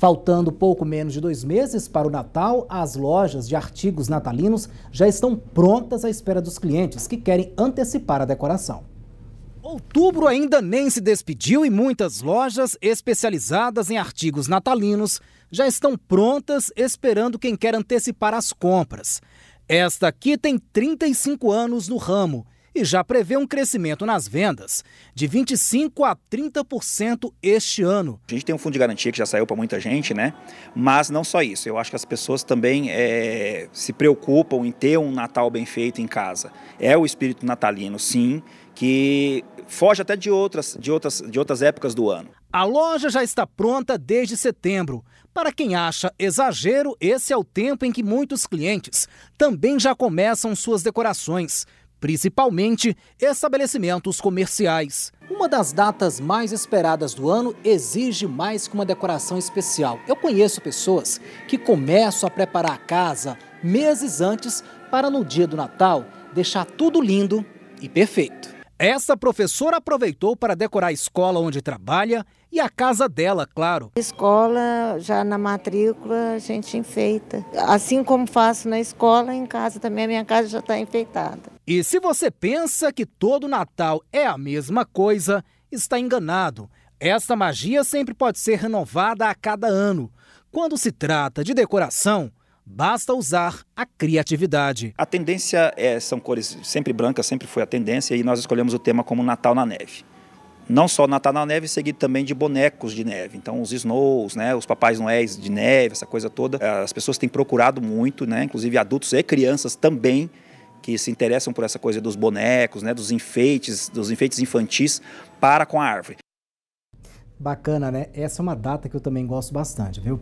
Faltando pouco menos de dois meses para o Natal, as lojas de artigos natalinos já estão prontas à espera dos clientes que querem antecipar a decoração. Outubro ainda nem se despediu e muitas lojas especializadas em artigos natalinos já estão prontas esperando quem quer antecipar as compras. Esta aqui tem 35 anos no ramo e já prevê um crescimento nas vendas de 25 a 30% este ano. A gente tem um fundo de garantia que já saiu para muita gente, né? Mas não só isso. Eu acho que as pessoas também é, se preocupam em ter um Natal bem feito em casa. É o espírito natalino, sim, que foge até de outras, de outras, de outras épocas do ano. A loja já está pronta desde setembro. Para quem acha exagero, esse é o tempo em que muitos clientes também já começam suas decorações principalmente estabelecimentos comerciais. Uma das datas mais esperadas do ano exige mais que uma decoração especial. Eu conheço pessoas que começam a preparar a casa meses antes para no dia do Natal deixar tudo lindo e perfeito. Essa professora aproveitou para decorar a escola onde trabalha e a casa dela, claro. Escola, já na matrícula, a gente enfeita. Assim como faço na escola, em casa também, a minha casa já está enfeitada. E se você pensa que todo Natal é a mesma coisa, está enganado. Esta magia sempre pode ser renovada a cada ano. Quando se trata de decoração, basta usar a criatividade. A tendência é, são cores sempre brancas, sempre foi a tendência, e nós escolhemos o tema como Natal na Neve. Não só Natal na Neve, seguido também de bonecos de neve. Então, os snows, né, os papais noéis de neve, essa coisa toda. Eh, as pessoas têm procurado muito, né, inclusive adultos e crianças também, que se interessam por essa coisa dos bonecos, né, dos enfeites, dos enfeites infantis para com a árvore. Bacana, né? Essa é uma data que eu também gosto bastante, viu?